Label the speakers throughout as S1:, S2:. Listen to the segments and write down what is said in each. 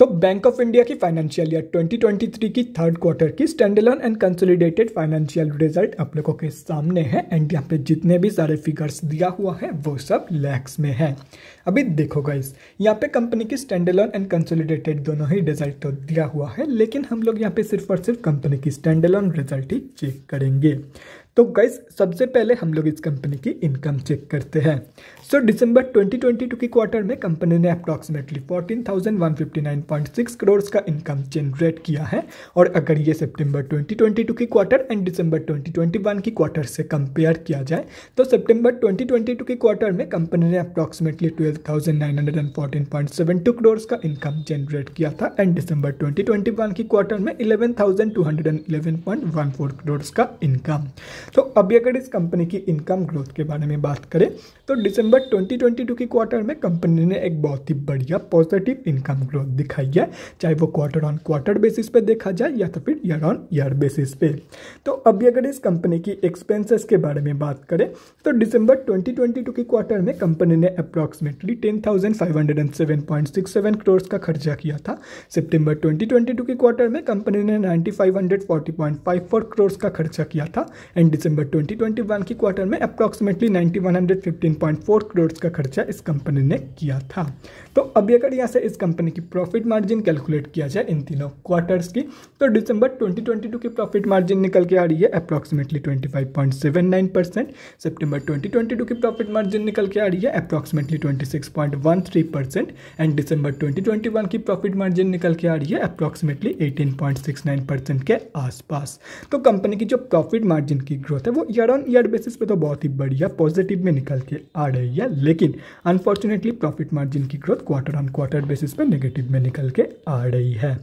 S1: तो bank of India की financial year 2023 की थर्ड क्वार्टर की standalone and consolidated financial result आप लोगों के सामने है एंड यहाँ पे जितने भी सारे फिगर्स दिया हुआ है वो सब लैक्स में है अभी देखो गाइस यहाँ पे कंपनी की स्टैंडलॉन एंड कंसोलिडेटेड दोनों ही रिजल्ट तो दिया हुआ है लेकिन हम लोग यहाँ पे सिर्फ और सिर्फ कंपनी की स्टैंडलन रिजल्ट ही चेक करेंगे तो गाइज सबसे पहले हम लोग इस कंपनी की इनकम चेक करते हैं सो दिसंबर 2022 के क्वार्टर में कंपनी ने अप्रॉक्सीमेटली 14,159.6 करोड़ का इनकम जनरेट किया है और अगर ये सितंबर 2022 के क्वार्टर एंड दिसंबर 2021 की क्वार्टर से कंपेयर किया जाए तो सितंबर 2022 के क्वार्टर में कंपनी ने अप्रॉक्सीमेटली 12,914.72 करोड़ का इनकम जनरेट किया था एंड दिसंबर 2021 की क्वार्टर में 11,211.14 करोड़ का इनकम तो अभी अगर इस कंपनी की इनकम ग्रोथ के बारे में बात करें तो दिसंबर 2022 की क्वार्टर में कंपनी ने एक बहुत ही बढ़िया पॉजिटिव इनकम ग्रोथ दिखाई है चाहे वो क्वार्टर ऑन क्वार्टर बेसिस पे देखा जाए या तो फिर ईयर ऑन ईयर बेसिस पे तो अभी अगर इस कंपनी की एक्सपेंसेस के बारे में बात करें तो दिसंबर 2022 की क्वार्टर में कंपनी ने अप्रॉक्सिमेटली टेन करोड़ का खर्चा किया था सितंबर 2022 के क्वार्टर में कंपनी ने 9,540.54 करोड़ का खर्चा किया था एंड एंड दिसंबर 2021 की क्वार्टर में अप्रॉक्सीमेटली 9115.4 करोड़ का खर्चा इस कंपनी ने किया था तो अभी अगर यहाँ से इस कंपनी की प्रॉफिट मार्जिन कैलकुलेट किया जाए इन तीनों क्वार्टर्स की तो दिसंबर 2022 की प्रॉफिट मार्जिन निकल के आ रही है अप्रॉक्सीमेटली 25.79 परसेंट सेप्टेम्बर 2022 की प्रॉफिट मार्जिन निकल के आ रही है approximately twenty percent and December twenty की प्रॉफिट मार्जिन निकल के आ रही है अप्रॉक्सीमेटली एटीन परसेंट के आसपास तो कंपनी की जो प्रॉफिट मार्जिन की ग्रोथ है वो ईयर ऑन ईयर बेसिस पे तो बहुत ही बढ़िया पॉजिटिव में निकल के आ रही है लेकिन अनफॉर्चुनेटली प्रॉफिट मार्जिन की growth quarter on quarter basis पे नेगेटिव में निकल के आ रही है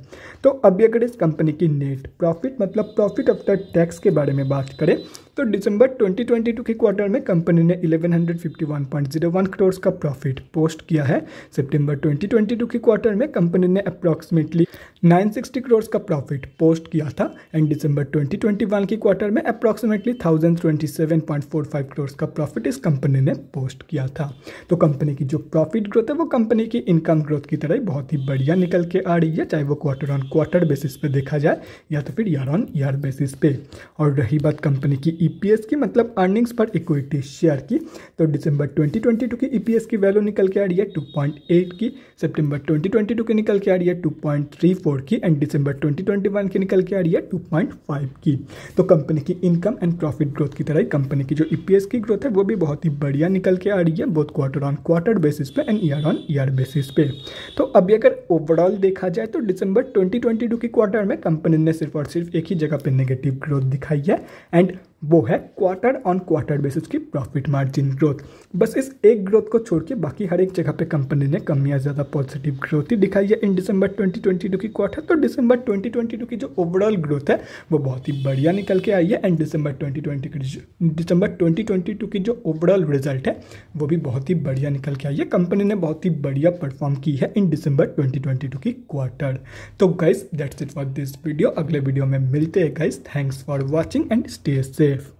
S1: तो अभी अगर इस कंपनी की नेट प्रॉफिट मतलब प्रॉफिट आफ्टर टैक्स के बारे में बात करें तो दिसंबर 2022 के क्वार्टर में कंपनी ने 1151.01 करोड़ का प्रॉफिट पोस्ट किया है सितंबर 2022 के क्वार्टर में कंपनी ने अप्रॉक्सीमेटली 960 करोड़ का प्रॉफिट पोस्ट किया था एंड दिसंबर 2021 के क्वार्टर में अप्रॉक्सीमेटली 1027.45 करोड़ का प्रॉफिट इस कंपनी ने पोस्ट किया था तो कंपनी की जो प्रॉफिट ग्रोथ है वो कंपनी की इनकम ग्रोथ की तरह बहुत ही बढ़िया निकल के आ रही है चाहे वो क्वार्टर ऑन क्वार्टर बेसिस पे देखा जाए या तो फिर ईयर ऑन ईयर बेसिस पे और रही बात कंपनी की ईपीएस e की मतलब अर्निंग्स पर इक्विटी शेयर की तो दिसंबर 2022 की ईपीएस e की वैल्यू निकल के आ रही है 2.8 की सितंबर 2022 की निकल के आ रही है 2.34 की एंड दिसंबर 2021 की निकल के आ रही है 2.5 की तो कंपनी की इनकम एंड प्रॉफिट ग्रोथ की तरह ही कंपनी की जो ई e की ग्रोथ है वो भी बहुत ही बढ़िया निकल के आ रही है both quarter on quarter basis पे and year on year basis पे तो अभी अगर ओवरऑल देखा जाए तो दिसंबर ट्वेंटी के क्वार्टर में कंपनी ने सिर्फ और सिर्फ एक ही जगह पर नेगेटिव ग्रोथ दिखाई है एंड वो है क्वार्टर ऑन क्वार्टर बेसिस की प्रॉफिट मार्जिन ग्रोथ बस इस एक ग्रोथ को छोड़ के बाकी हर एक जगह पे कंपनी ने कम या ज़्यादा पॉजिटिव ग्रोथ ही दिखाई है इन दिसंबर 2022 की क्वार्टर तो दिसंबर 2022 की जो ओवरऑल ग्रोथ है वो बहुत ही बढ़िया निकल के आई है एंड दिसंबर ट्वेंटी की दिसंबर ट्वेंटी की जो ओवरऑल रिजल्ट है वो भी बहुत ही बढ़िया निकल के आई है कंपनी ने बहुत ही बढ़िया परफॉर्म की है इन दिसंबर ट्वेंटी की क्वार्टर तो guys that's it for this video अगले वीडियो में मिलते हैं guys thanks for watching and stay से safe.